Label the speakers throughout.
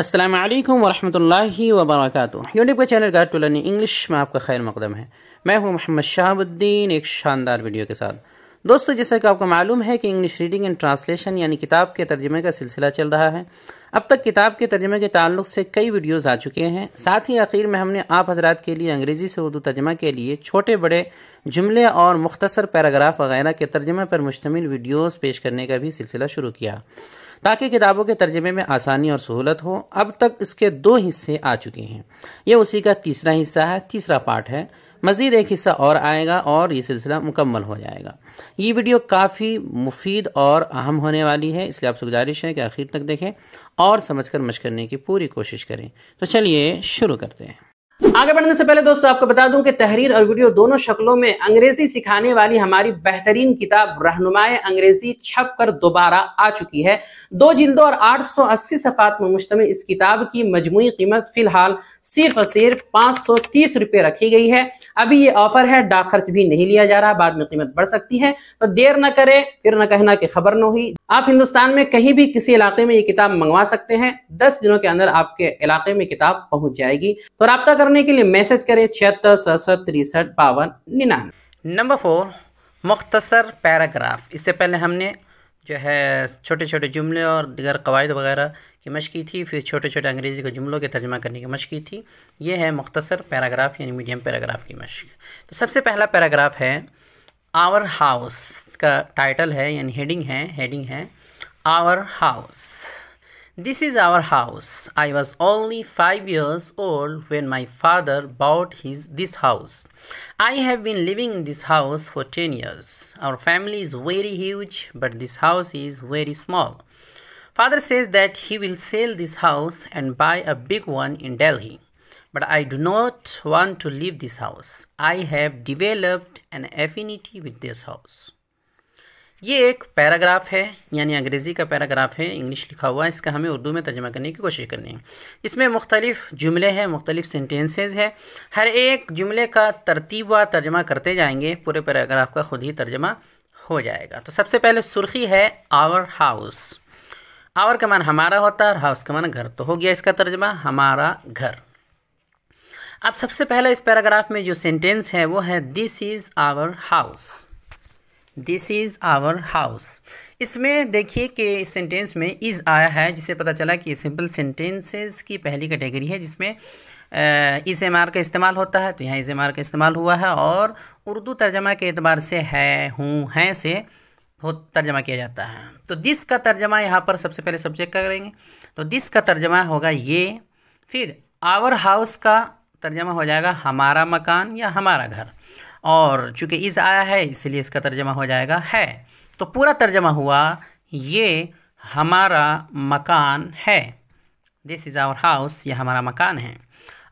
Speaker 1: असलम वरहमल वबरक यूट्यूब का channel guard to learning English में आपका खैर मकदम है मैं हूं मोहम्मद शहाबुद्दीन एक शानदार वीडियो के साथ दोस्तों जैसा कि आपको मालूम है कि इंग्लिश रीडिंग एंड ट्रांसलेशन यानी किताब के तर्जमे का सिलसिला चल रहा है अब तक किताब के तर्जमे के ताल्लुक से कई वीडियोस आ चुके हैं साथ ही आखिर में हमने आप हजरात के लिए अंग्रेज़ी से उर्दू तर्जमा के लिए छोटे बड़े जुमले और मुख्तसर पैराग्राफ वगैरह के तर्जुमे पर मुश्तमिल वीडियोज़ पेश करने का भी सिलसिला शुरू किया ताकि किताबों के तर्जमे में आसानी और सहूलत हो अब तक इसके दो हिस्से आ चुके हैं यह उसी का तीसरा हिस्सा है तीसरा पार्ट है मज़ीद एक हिस्सा और आएगा और ये सिलसिला मुकम्मल हो जाएगा ये वीडियो काफ़ी मुफीद और अहम होने वाली है इसलिए आपसे गुजारिश है कि आखिर तक देखें और समझ कर मश करने की पूरी कोशिश करें तो चलिए शुरू करते हैं आगे बढ़ने से पहले दोस्तों आपको बता दूं कि तहरीर और वीडियो दोनों शक्लों में अंग्रेजी सिखाने वाली हमारी बेहतरीन किताब रहनुमाए अंग्रेजी छप कर दोबारा आ चुकी है दो जिल्दों और 880 सफात में मुश्तमिल इस किताब की मजमू कीमत फिलहाल सिर्फ और सिर्फ पाँच सौ तीस रुपये रखी गई है अभी ये ऑफर है डाक खर्च भी नहीं लिया जा रहा बाद में कीमत बढ़ सकती है तो देर न करें फिर ना कहना कि खबर न हुई आप हिंदुस्तान में कहीं भी किसी इलाके में ये किताब मंगवा सकते हैं दस दिनों के अंदर आपके इलाके में किताब पहुंच जाएगी तो रब्ता करने के लिए मैसेज करे छिहत्तर सड़सठ तिरसठ बावन निन्यानवे नंबर फोर मुख्तसर पैराग्राफ इससे पहले हमने जो है छोटे छोटे जुमले और दिगर कवायद वगैरह की मश की थी फिर छोटे छोटे अंग्रेज़ी के जुमलों के तर्जमा करने की मश की थी ये है मुख्तसर पैराग्राफ यानी मीडियम पैराग्राफ की मश तो सबसे पहला पैराग्राफ है आवर हाउस का टाइटल है यानी हेडिंग है हेडिंग है our house This is our house. I was only 5 years old when my father bought his this house. I have been living in this house for 10 years. Our family is very huge but this house is very small. Father says that he will sell this house and buy a big one in Delhi. But I do not want to leave this house. I have developed an affinity with this house. ये एक paragraph है यानी अंग्रेज़ी का paragraph है English लिखा हुआ है इसका हमें उर्दू में तर्जमा करने की कोशिश करनी है इसमें मुख्तलिफ जुमले हैं मुख्तलिफ सेंटेंसेज हैं हर एक जुमले का तरतीब व तर्जमा करते जाएंगे पूरे पैराग्राफ का खुद ही तर्जमा हो जाएगा तो सबसे पहले सुर्खी है आवर हाउस आवर का मान हमारा होता है और हाउस का मान घर तो हो गया इसका तर्जमा हमारा घर अब सबसे पहला इस पैराग्राफ में जो सेंटेंस है वो है this is our house this is our house इसमें देखिए कि इस सेंटेंस में इज़ आया है जिसे पता चला कि सिंपल सेंटेंसेस की पहली कैटेगरी है जिसमें इस एम आर का इस्तेमाल होता है तो यहाँ इस एम आर का इस्तेमाल हुआ है और उर्दू तर्जमा के अतबार से है हूँ हैं से हो तर्जमा किया जाता है तो दिस का तर्जमा यहाँ पर सबसे पहले सब्जेक्ट का करेंगे तो दिस का तर्जमा होगा ये फिर आवर हाउस का तर्जमा हो जाएगा हमारा मकान या हमारा घर और चूँकि इज़ आया है इसलिए इसका तर्जमा हो जाएगा है तो पूरा तर्जमा हुआ ये हमारा मकान है दिस इज़ आवर हाउस ये हमारा मकान है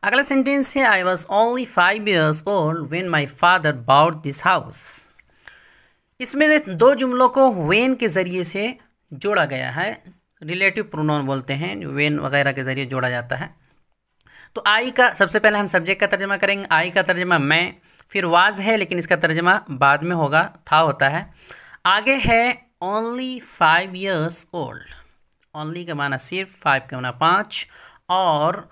Speaker 1: अगला सेंटेंस है I was only five years old when my father bought this house इसमें दो जुमलों को वेन के ज़रिए से जोड़ा गया है रिलेटिव प्रोनाउन बोलते हैं वेन वगैरह के ज़रिए जोड़ा जाता है तो आई का सबसे पहले हम सब्जेक्ट का तर्जमा करेंगे आई का तर्जमा मैं फिर वाज है लेकिन इसका तर्जमा बाद में होगा था होता है आगे है only five years old only का माना सिर्फ फाइव का माना पाँच और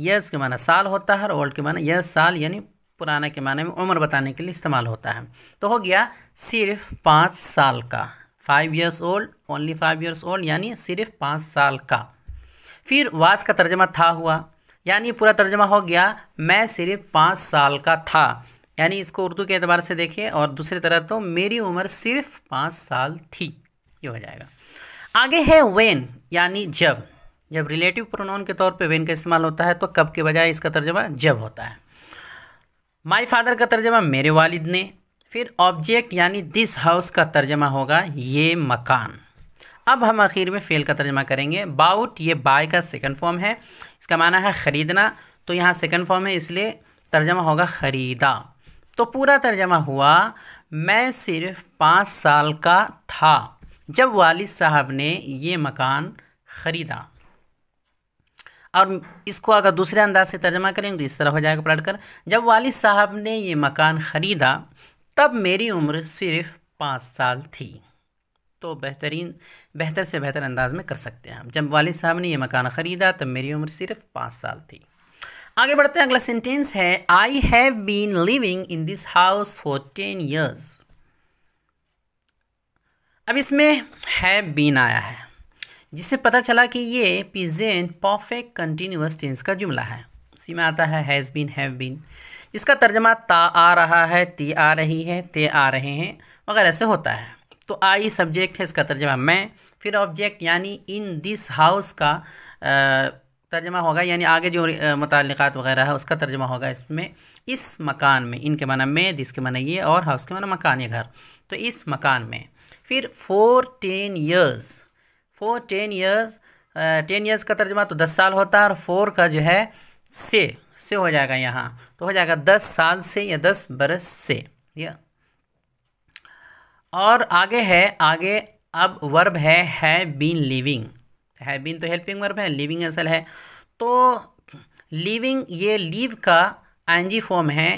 Speaker 1: यस के माना साल होता है और ओल्ड के माना यस साल यानी पुराने के माने में उम्र बताने के लिए इस्तेमाल होता है तो हो गया सिर्फ पाँच साल का five years old only five years old यानी सिर्फ पाँच साल का फिर वास का तर्जमा था हुआ यानी पूरा तर्जमा हो गया मैं सिर्फ पाँच साल का था यानी इसको उर्दू के अतबार से देखिए और दूसरी तरह तो मेरी उम्र सिर्फ पाँच साल थी ये हो जाएगा आगे है वेन यानी जब जब रिलेटिव प्रोनाउन के तौर पे वेन का इस्तेमाल होता है तो कब के बजाय इसका तर्जमा जब होता है माय फादर का तर्जमा मेरे वालिद ने फिर ऑब्जेक्ट यानी दिस हाउस का तर्जमा होगा ये मकान अब हम आखिर में फेल का तर्जमा करेंगे बाउट ये बाय का सेकंड फॉर्म है इसका माना है ख़रीदना तो यहाँ सेकंड फॉर्म है इसलिए तर्जमा होगा ख़रीदा तो पूरा तर्जमा हुआ मैं सिर्फ पाँच साल का था जब वालिद साहब ने ये मकान ख़रीदा और इसको अगर दूसरे अंदाज से तर्जमा करेंगे तो इस तरह हो जाएगा पलट कर जब वालिद साहब ने ये मकान ख़रीदा तब मेरी उम्र सिर्फ पाँच साल थी तो बेहतरीन बेहतर से बेहतर अंदाज में कर सकते हैं हम जब वालिद साहब ने ये मकान ख़रीदा तब मेरी उम्र सिर्फ पाँच साल थी आगे बढ़ते हैं अगला सेंटेंस है I have been living in this house for ten years अब इसमें हैव बीन आया है जिससे पता चला कि ये पिजेंट परफेक्ट कंटिन्यूस टेंस का जुमला है उसी में आता है हैज़ बीन हैव बीन जिसका तर्जमा ता आ रहा है ती आ रही है ते आ रहे हैं वगैरह से होता है तो आई सब्जेक्ट है इसका तर्जमा मैं फिर ऑब्जेक्ट यानी इन दिस हाउस का आ, तर्जमा होगा यानी आगे जो मुतलक़ात वगैरह है उसका तर्जमा होगा इसमें इस मकान में इनके माना में दिस के माना ये और हाउस के माना मकान ये घर तो इस मकान में फिर for ten years for ten years ten years का तर्जमा तो दस साल होता है और फोर का जो है से से हो जाएगा यहाँ तो हो जाएगा दस साल से या दस बरस से या और आगे है आगे अब वर्ब है है बीन लिविंग है बीन तो हेल्पिंग वर्ब है लिविंग असल है तो लिविंग ये लीव का आई फॉर्म है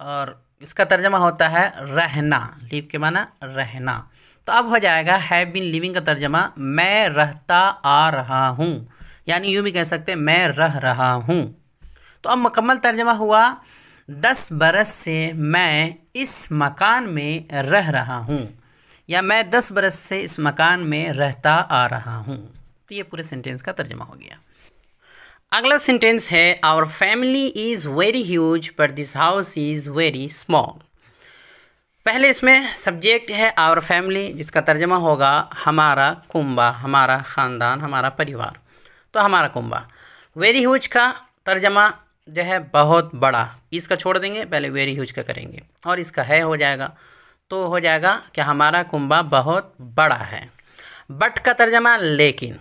Speaker 1: और इसका तर्जमा होता है रहना लीव के माना रहना तो अब हो जाएगा हैव बिन लिविंग का तर्जमा मैं रहता आ रहा हूँ यानी यूँ भी कह सकते हैं मैं रह रहा हूँ तो अब मकम्मल तर्जमा हुआ दस बरस से मैं इस मकान में रह रहा हूँ या मैं दस बरस से इस मकान में रहता आ रहा हूँ तो ये पूरे सेंटेंस का तर्जमा हो गया अगला सेंटेंस है our family is very huge but this house is very small पहले इसमें सब्जेक्ट है आवर फैमिली जिसका तर्जमा होगा हमारा कुंबा हमारा ख़ानदान हमारा परिवार तो हमारा कुंबा वेरी ह्यूज का तर्जमा जो है बहुत बड़ा इसका छोड़ देंगे पहले वेरी ह्यूज का करेंगे और इसका है हो जाएगा तो हो जाएगा कि हमारा कुंबा बहुत बड़ा है बट का तर्जमा लेकिन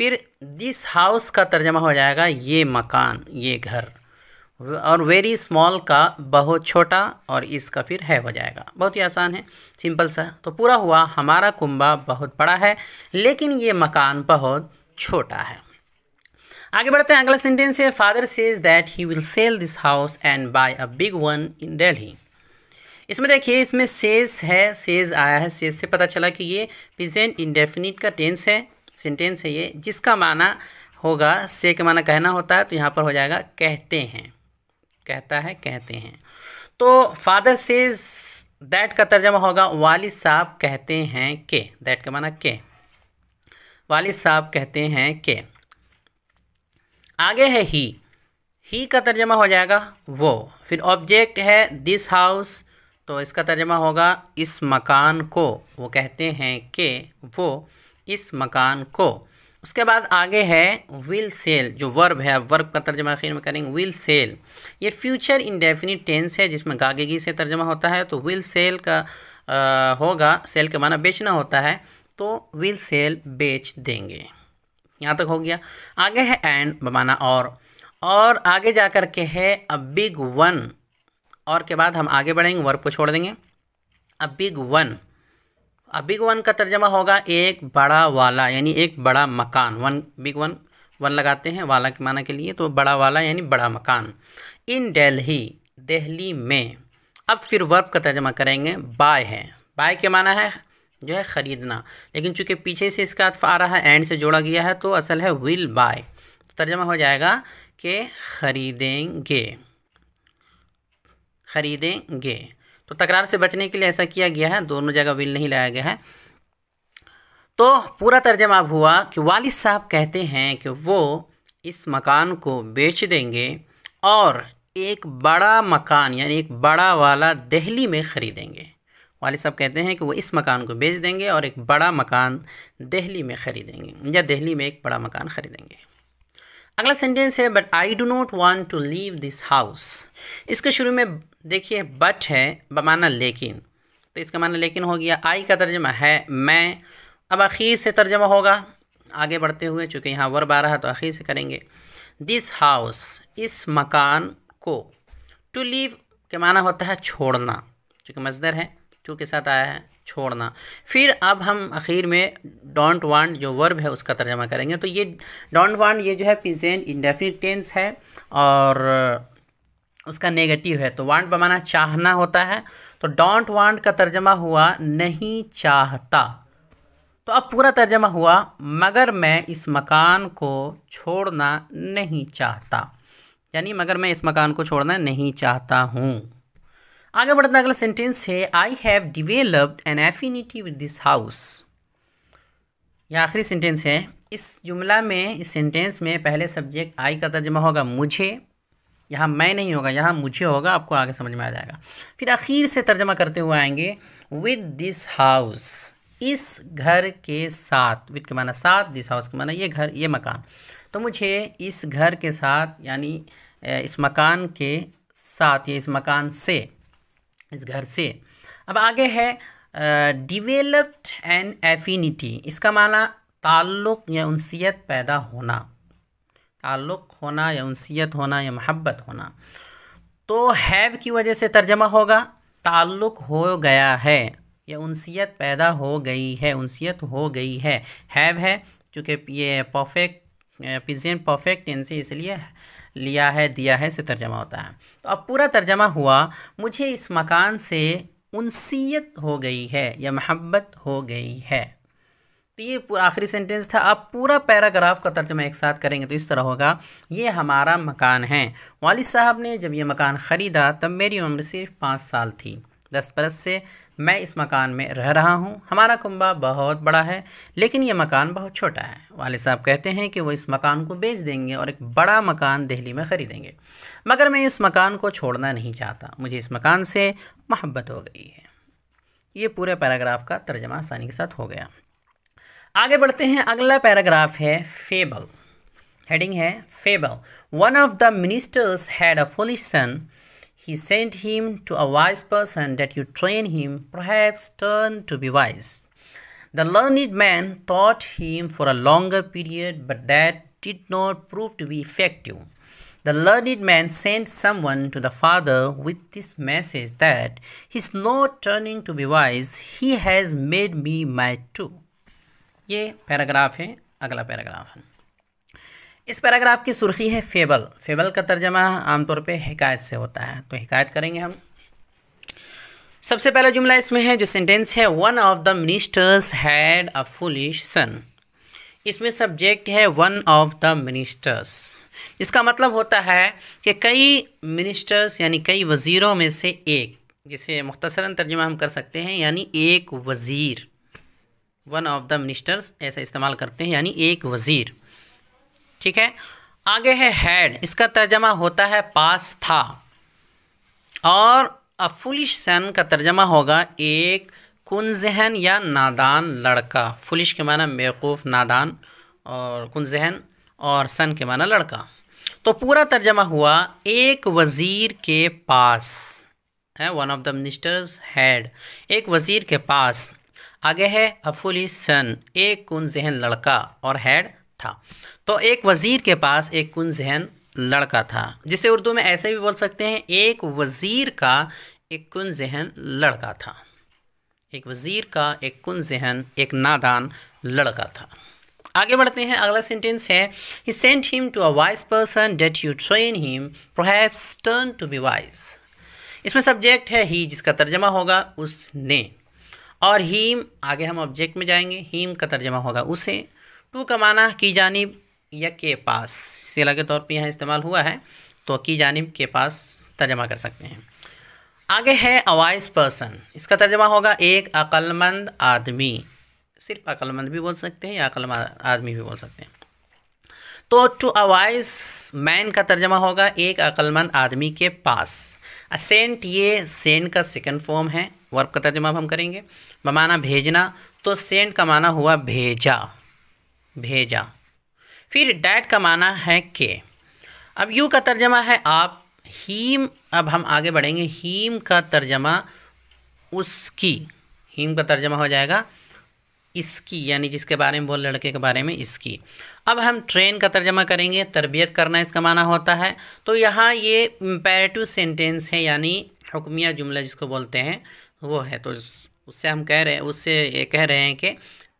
Speaker 1: फिर दिस हाउस का तर्जमा हो जाएगा ये मकान ये घर और वेरी स्मॉल का बहुत छोटा और इसका फिर है हो जाएगा बहुत ही आसान है सिंपल सा तो पूरा हुआ हमारा कुंबा बहुत बड़ा है लेकिन ये मकान बहुत छोटा है आगे बढ़ते हैं अगला सेंटेंस है father says that he will sell this house and buy a big one in Delhi इसमें देखिए इसमें सेज है सेज आया है सेज से पता चला कि ये प्रजेंट इंडेफिनिट का टेंस है सेंटेंस है ये जिसका माना होगा से के माना कहना होता है तो यहाँ पर हो जाएगा कहते हैं कहता है कहते हैं तो फादर सेज दैट का तर्जमा होगा वालिद साहब कहते हैं के दैट का माना के वालिद साहब कहते हैं के आगे है ही ही का तर्जमा हो जाएगा वो फिर ऑब्जेक्ट है दिस हाउस तो इसका तर्जमा होगा इस मकान को वो कहते हैं कि वो इस मकान को उसके बाद आगे है विल सेल जो वर्ब है वर्ब का तर्जमा आखिर में करेंगे विल सेल ये फ्यूचर इंडेफिनिट टेंस है जिसमें गागेगी से तर्जमा होता है तो विल सेल का आ, होगा सेल के माना बेचना होता है तो विल सेल बेच देंगे यहाँ तक हो गया आगे है एंड बमाना और और आगे जा कर के है अ बिग वन और के बाद हम आगे बढ़ेंगे वर्ब को छोड़ देंगे अ बिग वन अब बिग वन का तर्जमा होगा एक बड़ा वाला यानी एक बड़ा मकान वन बिग वन वन लगाते हैं वाला के माना के लिए तो बड़ा वाला यानी बड़ा मकान इन डेल्ही दिल्ली में अब फिर वर्ब का तर्जमा करेंगे बाय है बाय के माना है जो है ख़रीदना लेकिन चूंकि पीछे से इसका आ रहा है एंड से जोड़ा गया है तो असल है विल बाय तो तर्जमा हो जाएगा कि ख़रीदेंगे ख़रीदेंगे तो तकरार से बचने के लिए ऐसा किया गया है दोनों जगह विल नहीं लाया गया है तो पूरा तर्जमा अब हुआ कि वालिद साहब कहते हैं कि वो इस मकान को बेच देंगे और एक बड़ा मकान यानी एक बड़ा वाला दिल्ली में ख़रीदेंगे वाले साहब कहते हैं कि वो इस मकान को बेच देंगे और एक बड़ा मकान दहली में ख़रीदेंगे या दहली में एक बड़ा मकान ख़रीदेंगे अगला सेंटेंस है but I do not want to leave this house इसके शुरू में देखिए बट है बमाना लेकिन तो इसका माना लेकिन हो गया आई का तर्जमा है मैं अब आखिर से तर्जमा होगा आगे बढ़ते हुए चूँकि यहाँ वर्ब आ रहा है तो आखिर से करेंगे दिस हाउस इस मकान को टू लीव के माना होता है छोड़ना चूँकि मजदर है टू के साथ आया है छोड़ना फिर अब हम आखिर में डोंट वांट जो वर्ब है उसका तर्जमा करेंगे तो ये डोंट वांट ये जो है प्रेजेंट इंडेफिनिट टेंस है और उसका नेगेटिव है तो वांट बमाना चाहना होता है तो डोंट वांट का तर्जमा हुआ नहीं चाहता तो अब पूरा तर्जमा हुआ मगर मैं इस मकान को छोड़ना नहीं चाहता यानी मगर मैं इस मकान को छोड़ना नहीं चाहता हूँ आगे बढ़ते अगला सेंटेंस है I have developed an affinity with this house यह आखिरी सेंटेंस है इस जुमला में इस सेंटेंस में पहले सब्जेक्ट आई का तर्जमा होगा मुझे यहाँ मैं नहीं होगा यहाँ मुझे होगा आपको आगे समझ में आ जाएगा फिर आखिर से तर्जमा करते हुए आएंगे विद दिस हाउस इस घर के साथ विद के माना साथ दिस हाउस के माना ये घर ये मकान तो मुझे इस घर के साथ यानी इस मकान के साथ या इस मकान से इस घर से अब आगे है डिवेलप्ड एंड एफिनिटी इसका माना ताल्लुक़ या उनसीत पैदा होना ताल्लुक़ होना या उनसीत होना या महब्बत होना तो हैव की वजह से तर्जमा होगा ताल्लुक़ हो गया है या उनसीत पैदा हो गई है उनसीत हो गई है हैव है चूँकि ये परफेक्ट प्रेजेंट परफेक्ट टेंस इसलिए लिया है दिया है से तर्जमा होता है तो अब पूरा तर्जमा हुआ मुझे इस मकान से उनसीयत हो गई है या महब्बत हो गई है तो ये आखिरी सेंटेंस था आप पूरा पैराग्राफ का तर्जमा एक साथ करेंगे तो इस तरह होगा ये हमारा मकान है वालिद साहब ने जब ये मकान ख़रीदा तब मेरी उम्र सिर्फ पाँच साल थी दस बरस से मैं इस मकान में रह रहा हूँ हमारा कुंबा बहुत बड़ा है लेकिन ये मकान बहुत छोटा है वाले साहब कहते हैं कि वो इस मकान को बेच देंगे और एक बड़ा मकान दिल्ली में ख़रीदेंगे मगर मैं इस मकान को छोड़ना नहीं चाहता मुझे इस मकान से मोहब्बत हो गई है ये पूरे पैराग्राफ का तर्जमा आसानी के साथ हो गया आगे बढ़ते हैं अगला पैराग्राफ है फेबल हेडिंग है fable one of the ministers had a foolish son He sent him to a wise person that you train him, perhaps turn to be wise. The learned man taught him for a longer period, but that did not prove to be effective. The learned man sent someone to the father with this message that he's not turning to be wise, he has made me mad too. Ye paragraph hai. Agla paragraph hai. इस paragraph की सुर्खी है fable fable का तर्जमा आमतौर पर हिकायत से होता है तो हिकायत करेंगे हम सबसे पहला जुमला इसमें है जो सेंटेंस है one of the ministers had a foolish son इसमें सब्जेक्ट है वन ऑफ द मिनिस्टर्स इसका मतलब होता है कि कई मिनिस्टर्स यानी कई वज़ीरों में से एक जिसे मुख्तसरा तर्जमा हम कर सकते हैं यानी एक वज़ीर वन ऑफ द मिनिस्टर्स ऐसा इस्तेमाल करते हैं यानी एक वज़ीर ठीक है आगे है हैड इसका तर्जमा होता है पास था और अफुलिश सन का तर्जमा होगा एक कुनजहन या नादान लड़का फुलिश के माना बेवकूफ़ नादान और कुनजहन और सन के माना लड़का तो पूरा तर्जमा हुआ एक वज़ीर के पास है one of the ministers had एक वज़ीर के पास आगे है अफुलिस सन एक जहन लड़का और हैड था तो एक वज़ीर के पास एक कन जहन लड़का था जिसे उर्दू में ऐसे भी बोल सकते हैं एक वज़ीर का एक कन जहन लड़का था एक वज़ीर का एक कन जहन एक नादान लड़का था आगे बढ़ते हैं अगला सेंटेंस है he sent him to a wise person that you train him perhaps turn to be wise इसमें सब्जेक्ट है ही जिसका तर्जमा होगा उसने और हीम आगे हम ऑब्जेक्ट में जाएंगे हीम का तर्जमा होगा उसे टू का माना की जानी या के पास सिला के तौर पे यहाँ इस्तेमाल हुआ है तो की जानब के पास तर्जमा कर सकते हैं आगे है अवाइस पर्सन इसका तर्जमा होगा एक अक्लमंद आदमी सिर्फ अक्लमंद भी बोल सकते हैं या अक्लमंद आदमी भी बोल सकते हैं तो टू अवाइस मैन का तर्जमा होगा एक अक्लमंद आदमी के पास असेंट ये सेंट का सेकंड फॉर्म है वर्ब का तर्जमा हम करेंगे बमाना भेजना तो सेंट का माना हुआ भेजा भेजा फिर डैट का माना है के अब यू का तर्जमा है आप हीम अब हम आगे बढ़ेंगे हीम का तर्जमा उसकी हीम का तर्जमा हो जाएगा इसकी यानी जिसके बारे में बोल लड़के के बारे में इसकी अब हम ट्रेन का तर्जमा करेंगे तरबियत करना इसका माना होता है तो यहाँ ये इम्पेरेटिव सेंटेंस है यानी हुक्मिया जुमला जिसको बोलते हैं वो है तो उससे हम कह रहे हैं उससे कह रहे हैं कि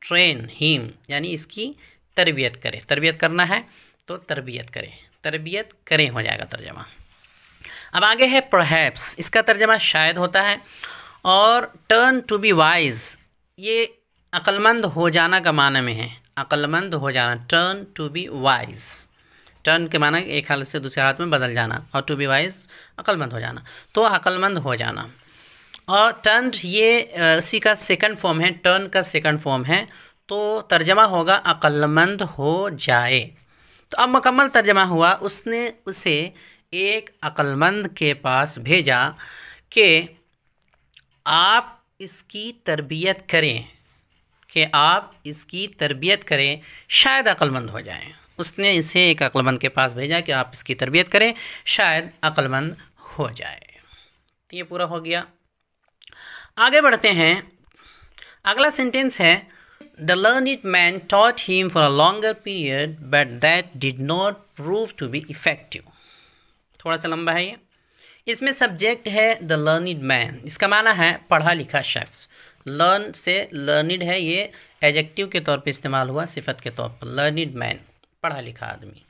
Speaker 1: ट्रेन हीम यानी इसकी तरबियत करें तरबियत करना है तो तरबियत करें तरबियत करें हो जाएगा तर्जमा अब आगे है प्रहैप्स इसका तर्जमा शायद होता है और टर्न टू बी वाइज ये अक्लमंद हो जाना का माना में है अक्लमंद हो जाना turn to be wise turn के माना एक हालत से दूसरे हालत में बदल जाना और टू बी वाइज अक्लमंद हो जाना तो अक्लमंद हो जाना और टर्न ये इसी का सेकंड फॉर्म है टर्न का सेकंड फॉर्म है तो तर्जमा होगा अक्लमंद हो जाए तो अब मकम्मल तर्जमा हुआ उसने उसे एक अक्लमंद के पास भेजा कि आप इसकी तरबियत करें कि आप इसकी तरबियत करें शायद अक्लमंद हो जाए उसने इसे एक अक्लमंद के पास भेजा कि आप इसकी तरबियत करें शायद अक्लमंद हो जाए तो ये पूरा हो गया आगे बढ़ते हैं अगला सेंटेंस है The learned man taught him for a longer period, but that did not prove to be effective. थोड़ा सा लंबा है ये इसमें सब्जेक्ट है द लर्निड मैन इसका माना है पढ़ा लिखा शख्स लर्न से लर्निड है ये एजेक्टिव के तौर पे इस्तेमाल हुआ सिफत के तौर पर लर्निड मैन पढ़ा लिखा आदमी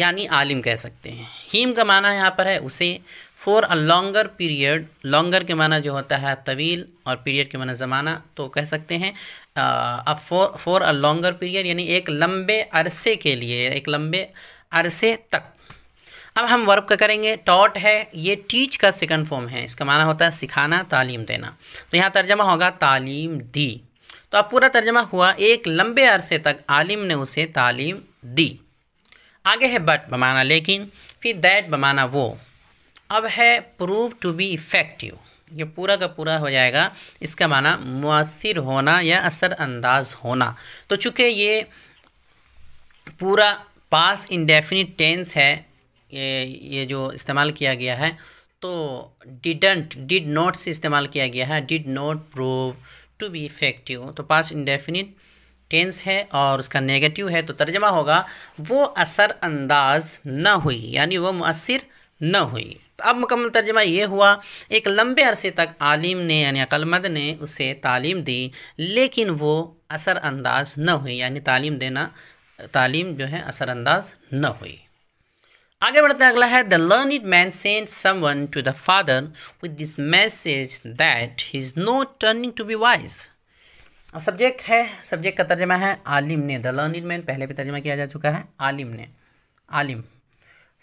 Speaker 1: यानी आलिम कह सकते हैं हीम का माना यहाँ पर है उसे for a longer period longer के माना जो होता है तवील और पीरियड के माना ज़माना तो कह सकते हैं for for a longer period यानी एक लंबे अरसे के लिए एक लंबे अरसे तक अब हम वर्ब का करेंगे टॉट है ये टीच का सेकंड फॉर्म है इसका माना होता है सिखाना तालीम देना तो यहाँ तर्जमा होगा तालीम दी तो अब पूरा तर्जमा हुआ एक लंबे अरसे तक आलिम ने उसे तालीम दी आगे है बट बमाना लेकिन फिर दैट बमाना वो अब है प्रूव टू बी इफ़ेक्टिव ये पूरा का पूरा हो जाएगा इसका माना मुआसर होना या असरअंदाज होना तो चूँकि ये पूरा पास इंडेफिनिट टेंस है ये ये जो इस्तेमाल किया गया है तो डिडंट डिड नोट से इस्तेमाल किया गया है did not prove to be effective तो पास इंडेफिनिट टेंस है और उसका नेगेटिव है तो तर्जमा होगा वो असर अंदाज न हुई यानी वो मुसर न हुई अब मुकम्मल तर्जमा यह हुआ एक लंबे अरसे तक आलिम ने यानी अकलमद ने उसे तालीम दी लेकिन वो असरअंदाज न हुई यानी तालीम देना तालीम जो है असरअंदाज न हुई आगे बढ़ते अगला है the learned man sent someone to the father with this message that he is no turning to be wise अब सब्जेक्ट है सब्जेक्ट का तर्जमा है आलिम ने द लर्न इट मैन पहले भी तर्जमा किया जा चुका है आलिम ने आलिम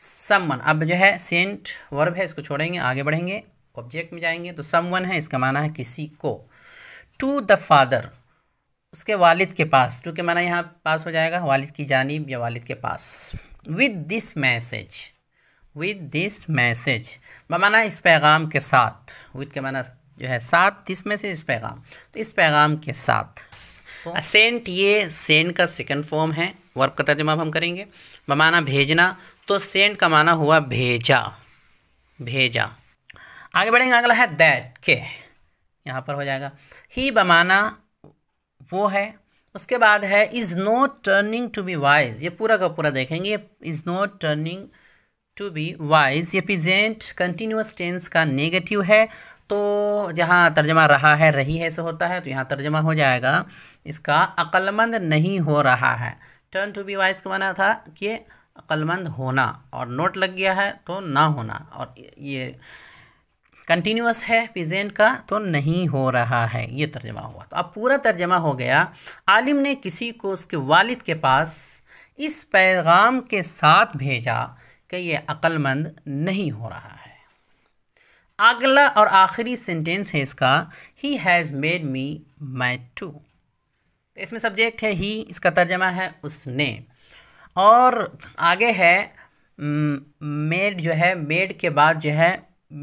Speaker 1: समवन अब जो है सेंट वर्ब है इसको छोड़ेंगे आगे बढ़ेंगे ऑब्जेक्ट में जाएंगे तो समवन है इसका माना है किसी को टू द फादर उसके वालिद के पास टू के माना यहाँ पास हो जाएगा वालिद की जानीब या वालिद के पास with this message with this message माना इस पैगाम के साथ विद के माना जो है साथ दिस मैसेज इस पैगाम तो इस पैगाम के साथ सेंट तो- ये सेंट का सेकंड फॉर्म है वर्ब का तर्जुमा हम करेंगे बमाना भेजना तो सेंड का माना हुआ भेजा भेजा आगे बढ़ेंगे अगला है दैट के यहाँ पर हो जाएगा ही बमाना वो है उसके बाद है is not turning to be wise ये पूरा का पूरा देखेंगे is not turning to be wise ये प्रेजेंट कंटिन्यूस टेंस का नेगेटिव है तो जहाँ तर्जमा रहा है रही है से होता है तो यहाँ तर्जमा हो जाएगा इसका अक्लमंद नहीं हो रहा है टर्न टू बी वाइज का माना था कि अक्लमंद होना और नोट लग गया है तो ना होना और ये कंटिन्यूस है प्रजेंट का तो नहीं हो रहा है ये तर्जमा हुआ तो अब पूरा तर्जमा हो गया आलिम ने किसी को उसके वालिद के पास इस पैगाम के साथ भेजा कि ये अक्लमंद नहीं हो रहा है अगला और आखिरी सेंटेंस है इसका he has made me my too इसमें सब्जेक्ट है ही इसका तर्जमा है उसने और आगे है मेड जो है मेड के बाद जो है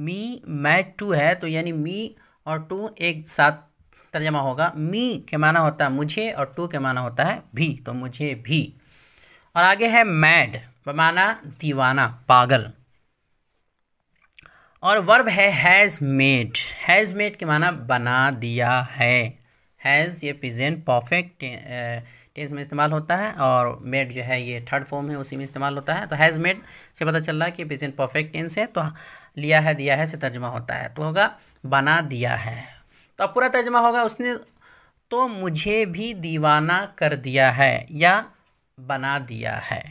Speaker 1: मी मैट टू है तो यानी मी और टू एक साथ तर्जमा होगा मी के माना होता है मुझे और टू के माना होता है भी तो मुझे भी और आगे है मैड माना दीवाना पागल और वर्ब है हैज़ मेड हैज़ मेड के माना बना दिया है हैज़ ये प्रेजेंट परफेक्ट टेंस में इस्तेमाल होता है और मेड जो है ये थर्ड फॉर्म है उसी में इस्तेमाल होता है तो हैज़ मेड से पता चल रहा है कि प्रेजेंट परफेक्ट टेंस है तो लिया है दिया है से तर्जमा होता है तो होगा बना दिया है तो अब पूरा तर्जमा होगा उसने तो मुझे भी दीवाना कर दिया है या बना दिया है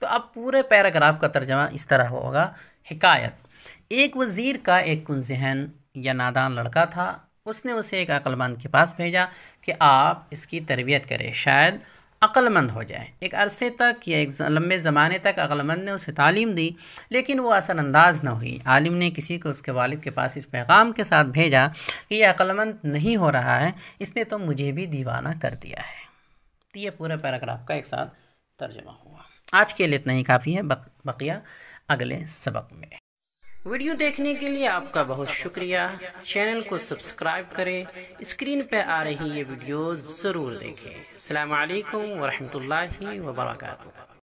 Speaker 1: तो अब पूरे पैराग्राफ का तर्जमा इस तरह होगा हिकायत एक वज़ीर का एक कुंजहन या नादान लड़का था उसने उसे एक अक्लमंद के पास भेजा कि आप इसकी तरबियत करें शायद अक्लमंद हो जाए एक अरसे तक या एक लंबे ज़माने तक अक्लमंद ने उसे तालीम दी लेकिन वो असरानंदाज ना हुई आलिम ने किसी को उसके वालिद के पास इस पैगाम के साथ भेजा कि यह अक्लमंद नहीं हो रहा है इसने तो मुझे भी दीवाना कर दिया है तो ये पूरे पैराग्राफ का एक साथ तर्जमा हुआ आज के लिए इतना ही काफ़ी है बक, बकिया अगले सबक में वीडियो देखने के लिए आपका बहुत शुक्रिया चैनल को सब्सक्राइब करें स्क्रीन पर आ रही ये वीडियो ज़रूर देखें अल्लाम वरहमल वर्का